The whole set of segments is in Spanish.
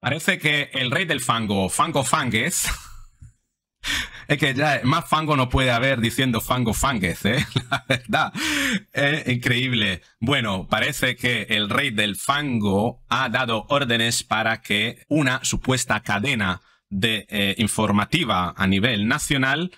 Parece que el rey del fango, Fango Fangues, es que ya más fango no puede haber diciendo Fango Fangues, ¿eh? la verdad. Es increíble. Bueno, parece que el rey del fango ha dado órdenes para que una supuesta cadena de eh, informativa a nivel nacional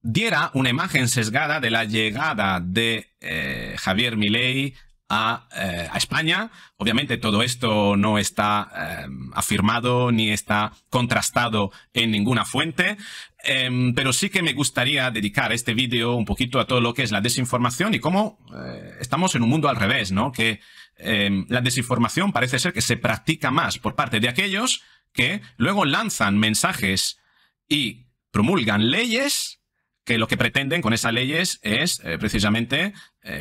diera una imagen sesgada de la llegada de eh, Javier Milei eh, a, España. Obviamente todo esto no está eh, afirmado ni está contrastado en ninguna fuente, em, pero sí que me gustaría dedicar este vídeo un poquito a todo lo que es la desinformación y cómo eh, estamos en un mundo al revés, ¿no? Que em, la desinformación parece ser que se practica más por parte de aquellos que luego lanzan mensajes y promulgan leyes que lo que pretenden con esas leyes es precisamente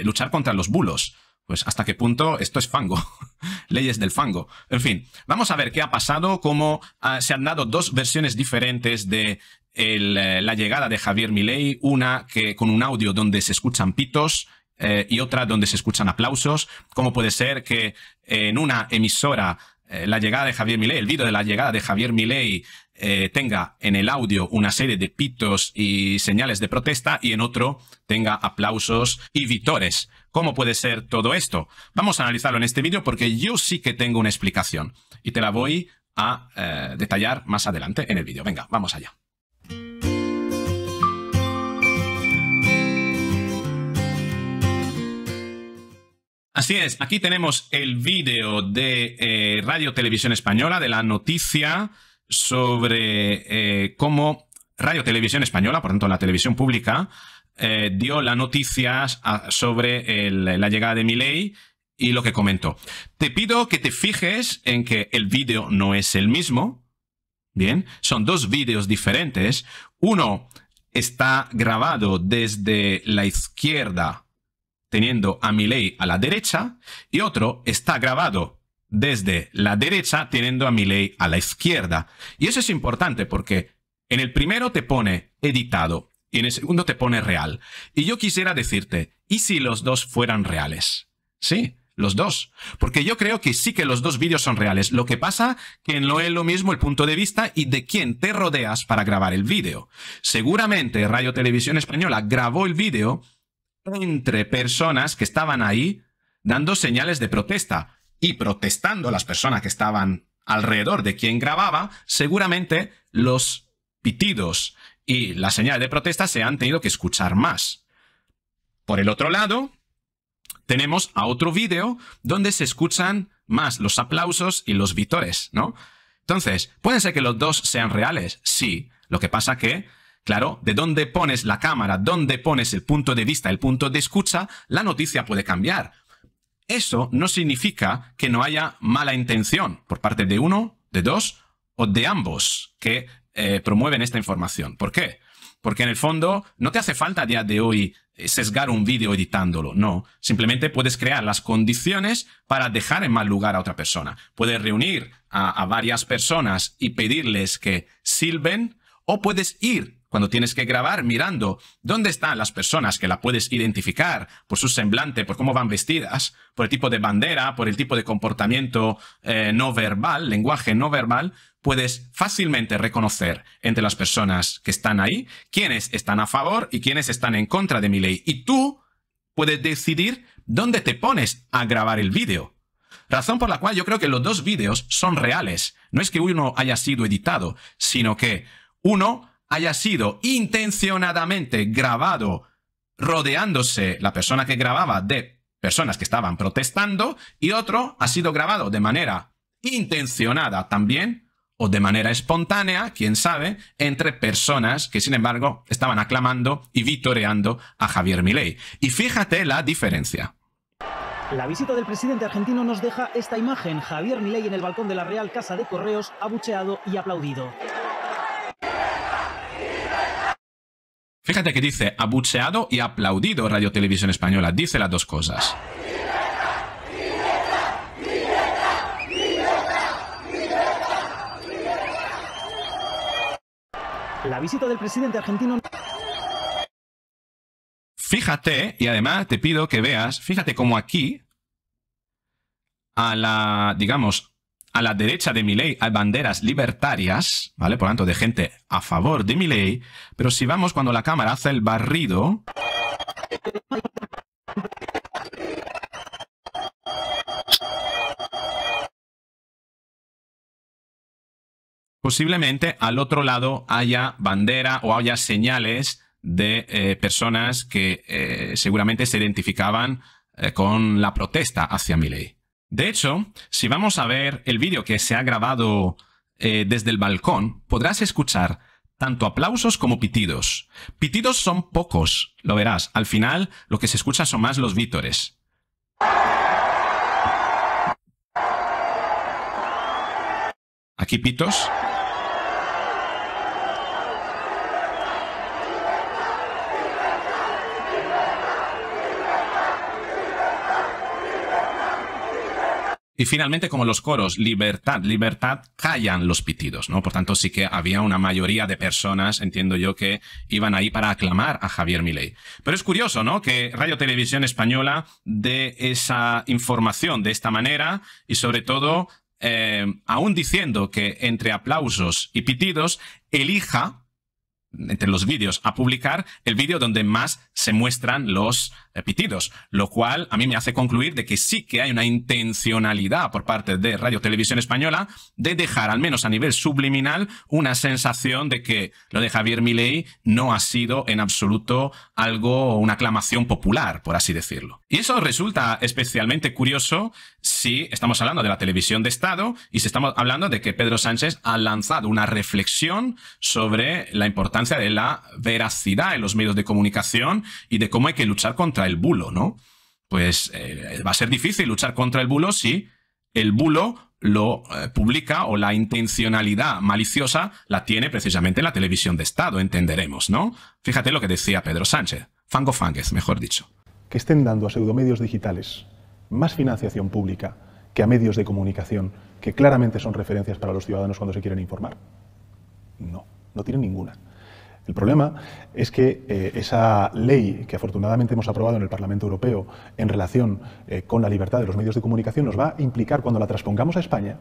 luchar contra los bulos pues hasta qué punto esto es fango, leyes del fango. En fin, vamos a ver qué ha pasado, cómo ah, se han dado dos versiones diferentes de eh, la llegada de Javier Milei, una que con un audio donde se escuchan pitos eh, y otra donde se escuchan aplausos, cómo puede ser que eh, en una emisora la llegada de Javier Milei, el vídeo de la llegada de Javier Milei tenga en el audio una serie de pitos y señales de protesta y en otro tenga aplausos y vitores. ¿Cómo puede ser todo esto? Vamos a analizarlo en este vídeo porque yo sí que tengo una explicación y te la voy a eh, detallar más adelante en el vídeo. Venga, vamos allá. Así es, aquí tenemos el vídeo de eh, Radio Televisión Española, de la noticia sobre eh, cómo Radio Televisión Española, por tanto la televisión pública, eh, dio las noticias ah, sobre la llegada de Miley y lo que comentó. Te pido que te fijes en que el vídeo no es el mismo. Bien, son dos vídeos diferentes. Uno está grabado desde la izquierda, teniendo a Miley a la derecha, y otro está grabado desde la derecha, teniendo a Miley a la izquierda. Y eso es importante porque en el primero te pone editado, y en el segundo te pone real. Y yo quisiera decirte, ¿y si los dos fueran reales? Sí, los dos. Porque yo creo que sí que los dos vídeos son reales. Lo que pasa que no es lo mismo el punto de vista y de quién te rodeas para grabar el vídeo. Seguramente Radio Televisión Española grabó el vídeo entre personas que estaban ahí dando señales de protesta y protestando las personas que estaban alrededor de quien grababa, seguramente los pitidos y las señales de protesta se han tenido que escuchar más. Por el otro lado, tenemos a otro vídeo donde se escuchan más los aplausos y los vítores, ¿no? Entonces, pueden ser que los dos sean reales, sí. Lo que pasa que, claro, de dónde pones la cámara, dónde pones el punto de vista, el punto de escucha, la noticia puede cambiar. Eso no significa que no haya mala intención por parte de uno, de dos o de ambos, que eh, promueven esta información. ¿Por qué? Porque en el fondo no te hace falta a día de hoy eh, sesgar un vídeo editándolo, no. Simplemente puedes crear las condiciones para dejar en mal lugar a otra persona. Puedes reunir a, a varias personas y pedirles que silben o puedes ir cuando tienes que grabar mirando dónde están las personas que la puedes identificar por su semblante, por cómo van vestidas, por el tipo de bandera, por el tipo de comportamiento eh, no verbal, lenguaje no verbal, puedes fácilmente reconocer entre las personas que están ahí quiénes están a favor y quiénes están en contra de mi ley. Y tú puedes decidir dónde te pones a grabar el vídeo. Razón por la cual yo creo que los dos vídeos son reales. No es que uno haya sido editado, sino que uno haya sido intencionadamente grabado rodeándose la persona que grababa de personas que estaban protestando y otro ha sido grabado de manera intencionada también o de manera espontánea, quién sabe, entre personas que sin embargo estaban aclamando y vitoreando a Javier Milei. Y fíjate la diferencia. La visita del presidente argentino nos deja esta imagen, Javier Milei en el balcón de la Real Casa de Correos, abucheado y aplaudido. Fíjate que dice abucheado y aplaudido Radio Televisión Española. Dice las dos cosas. La visita del presidente argentino. Fíjate, y además te pido que veas, fíjate cómo aquí, a la, digamos, a la derecha de Milley hay banderas libertarias, ¿vale? Por lo tanto, de gente a favor de Milley, pero si vamos cuando la cámara hace el barrido... Posiblemente al otro lado haya bandera o haya señales de eh, personas que eh, seguramente se identificaban eh, con la protesta hacia Milley. De hecho, si vamos a ver el vídeo que se ha grabado eh, desde el balcón, podrás escuchar tanto aplausos como pitidos. Pitidos son pocos, lo verás. Al final, lo que se escucha son más los vítores. Aquí pitos. Y finalmente, como los coros, libertad, libertad, callan los pitidos, ¿no? Por tanto, sí que había una mayoría de personas, entiendo yo, que iban ahí para aclamar a Javier Milei. Pero es curioso, ¿no? Que Radio Televisión Española dé esa información de esta manera y sobre todo, eh, aún diciendo que entre aplausos y pitidos, elija entre los vídeos a publicar el vídeo donde más se muestran los eh, pitidos, lo cual a mí me hace concluir de que sí que hay una intencionalidad por parte de Radio Televisión Española de dejar, al menos a nivel subliminal, una sensación de que lo de Javier Milei no ha sido en absoluto algo, una aclamación popular, por así decirlo. Y eso resulta especialmente curioso si estamos hablando de la televisión de Estado y si estamos hablando de que Pedro Sánchez ha lanzado una reflexión sobre la importancia de la veracidad en los medios de comunicación y de cómo hay que luchar contra el bulo, ¿no? Pues eh, va a ser difícil luchar contra el bulo si el bulo lo eh, publica o la intencionalidad maliciosa la tiene precisamente la televisión de Estado, entenderemos, ¿no? Fíjate lo que decía Pedro Sánchez, Fango Fanguez, mejor dicho. Que estén dando a pseudomedios digitales más financiación pública que a medios de comunicación que claramente son referencias para los ciudadanos cuando se quieren informar. No, no tienen ninguna. El problema es que eh, esa ley que afortunadamente hemos aprobado en el Parlamento Europeo en relación eh, con la libertad de los medios de comunicación nos va a implicar, cuando la transpongamos a España,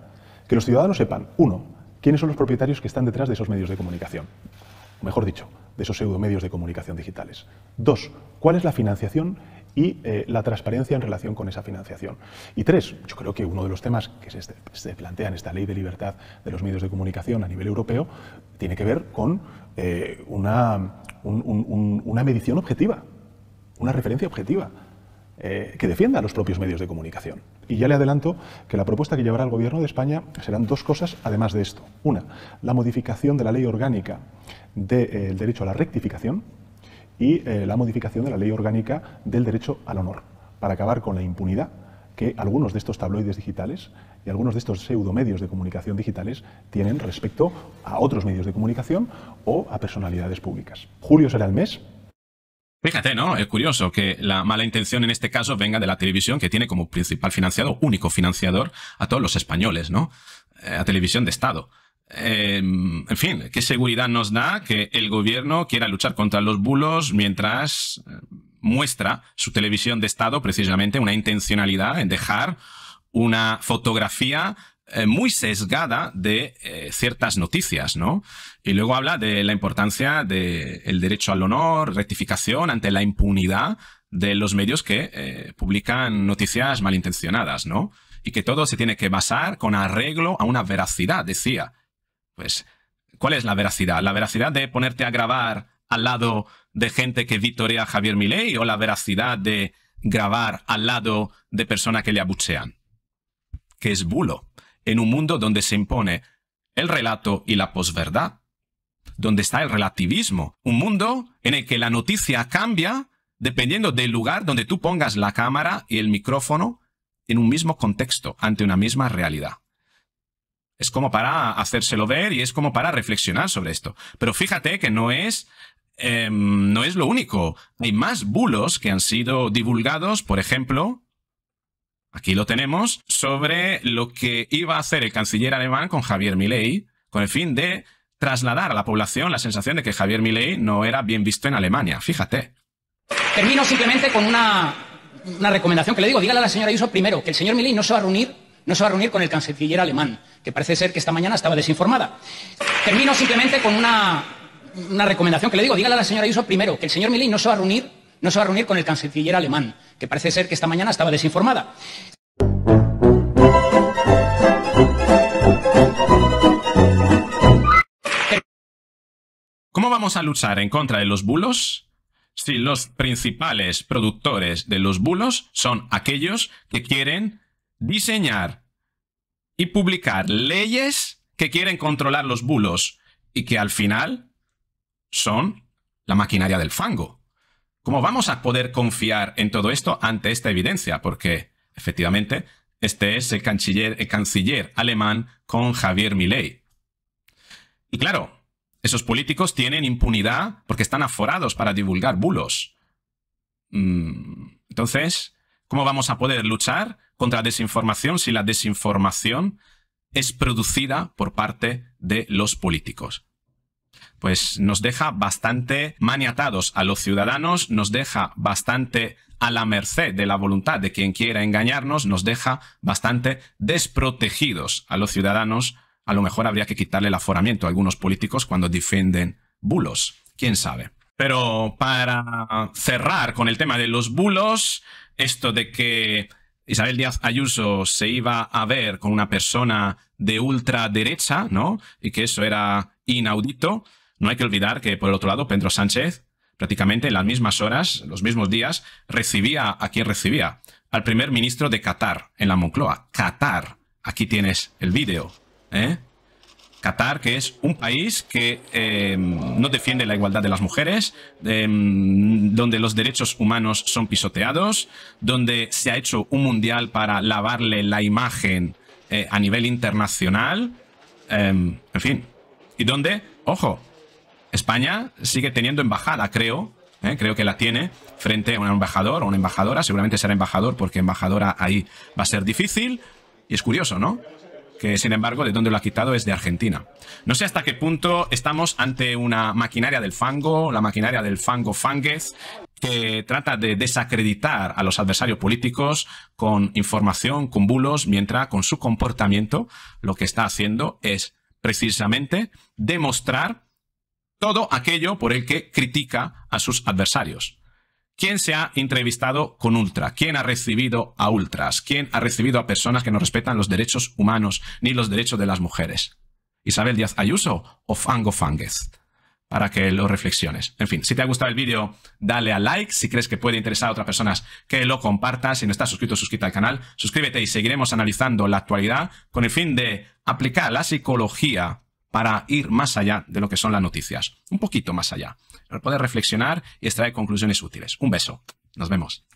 que los ciudadanos sepan, uno, quiénes son los propietarios que están detrás de esos medios de comunicación, o mejor dicho, de esos medios de comunicación digitales. Dos, cuál es la financiación y eh, la transparencia en relación con esa financiación. Y tres, yo creo que uno de los temas que se, plantea en esta ley de libertad de los medios de comunicación a nivel europeo tiene que ver con eh, una, una medición objetiva, una referencia objetiva. Eh, que defienda a los propios medios de comunicación. Y ya le adelanto que la propuesta que llevará el Gobierno de España serán dos cosas además de esto. Una, la modificación de la ley orgánica del derecho a la rectificación, y eh, la modificación de la ley orgánica del derecho al honor, para acabar con la impunidad que algunos de estos tabloides digitales y algunos de estos pseudomedios de comunicación digitales tienen respecto a otros medios de comunicación o a personalidades públicas. Julio será el mes Fíjate, ¿no? Es curioso que la mala intención en este caso venga de la televisión que tiene como principal financiado, único financiador, a todos los españoles, ¿no? Eh, a televisión de Estado. Em, en fin, ¿qué seguridad nos da que el gobierno quiera luchar contra los bulos mientras eh, muestra su televisión de Estado precisamente una intencionalidad en dejar una fotografía eh, muy sesgada de eh, ciertas noticias, ¿no? Y luego habla de la importancia del derecho al honor, rectificación ante la impunidad de los medios que publican noticias malintencionadas, ¿no? Y que todo se tiene que basar con arreglo a una veracidad, decía, pues, ¿cuál es la veracidad? ¿La veracidad de ponerte a grabar al lado de gente que vitorea a Javier Milei o la veracidad de grabar al lado de personas que le abuchean? Que es bulo, en un mundo donde se impone el relato y la posverdad, donde está el relativismo, un mundo en el que la noticia cambia dependiendo del lugar donde tú pongas la cámara y el micrófono en un mismo contexto, ante una misma realidad. Es como para hacérselo ver y es como para reflexionar sobre esto. Pero fíjate que no es, em, no es lo único. Hay más bulos que han sido divulgados, por ejemplo, aquí lo tenemos, sobre lo que iba a hacer el canciller alemán con Javier Milei, con el fin de trasladar a la población la sensación de que Javier Milei no era bien visto en Alemania. Fíjate. Termino simplemente con una, una recomendación que le digo. Dígale a la señora Ayuso primero que el señor Milei no se va a reunir no se va a reunir con el canciller alemán, que parece ser que esta mañana estaba desinformada. Termino simplemente con una, recomendación que le digo. Dígale a la señora Ayuso primero que el señor Milley no se va a reunir, no se va a reunir con el canciller alemán, que parece ser que esta mañana estaba desinformada. ¿Cómo vamos a luchar en contra de los bulos? Si los principales productores de los bulos son aquellos que quieren diseñar y publicar leyes que quieren controlar los bulos y que al final son la maquinaria del fango. ¿Cómo vamos a poder confiar en todo esto ante esta evidencia? Porque efectivamente este es el canciller, alemán con Javier Milei. Y claro, esos políticos tienen impunidad porque están aforados para divulgar bulos. Mm, entonces, ¿cómo vamos a poder luchar contra desinformación si la desinformación es producida por parte de los políticos. Pues nos deja bastante maniatados a los ciudadanos, nos deja bastante a la merced de la voluntad de quien quiera engañarnos, nos deja bastante desprotegidos a los ciudadanos. A lo mejor habría que quitarle el aforamiento a algunos políticos cuando defienden bulos, quién sabe. Pero para cerrar con el tema de los bulos, esto de que Isabel Díaz Ayuso se iba a ver con una persona de ultraderecha, ¿no? Y que eso era inaudito. No hay que olvidar que, por el otro lado, Pedro Sánchez, prácticamente en las mismas horas, los mismos días, recibía a quien recibía. Al primer ministro de Qatar en la Moncloa. Qatar. Aquí tienes el vídeo. ¿eh? Qatar, que es un país que eh, no defiende la igualdad de las mujeres, eh, donde los derechos humanos son pisoteados, donde se ha hecho un mundial para lavarle la imagen eh, a nivel internacional, en fin, y donde, ojo, España sigue teniendo embajada, creo, creo que la tiene frente a un embajador o una embajadora, seguramente será embajador porque embajadora ahí va a ser difícil y es curioso, ¿no? que sin embargo de donde lo ha quitado es de Argentina. No sé hasta qué punto estamos ante una maquinaria del fango, la maquinaria del fango fanguez, que trata de desacreditar a los adversarios políticos con información, con bulos, mientras con su comportamiento lo que está haciendo es precisamente demostrar todo aquello por el que critica a sus adversarios. ¿Quién se ha entrevistado con Ultra? ¿Quién ha recibido a Ultras? ¿Quién ha recibido a personas que no respetan los derechos humanos ni los derechos de las mujeres? Isabel Díaz Ayuso o Fango Fanguez? Para que lo reflexiones. En fin, si te ha gustado el vídeo, dale a like. Si crees que puede interesar a otras personas, que lo compartas. Si no estás suscrito, suscríbete al canal. Suscríbete y seguiremos analizando la actualidad con el fin de aplicar la psicología para ir más allá de lo que son las noticias, un poquito más allá, para poder reflexionar y extraer conclusiones útiles. Un beso, nos vemos.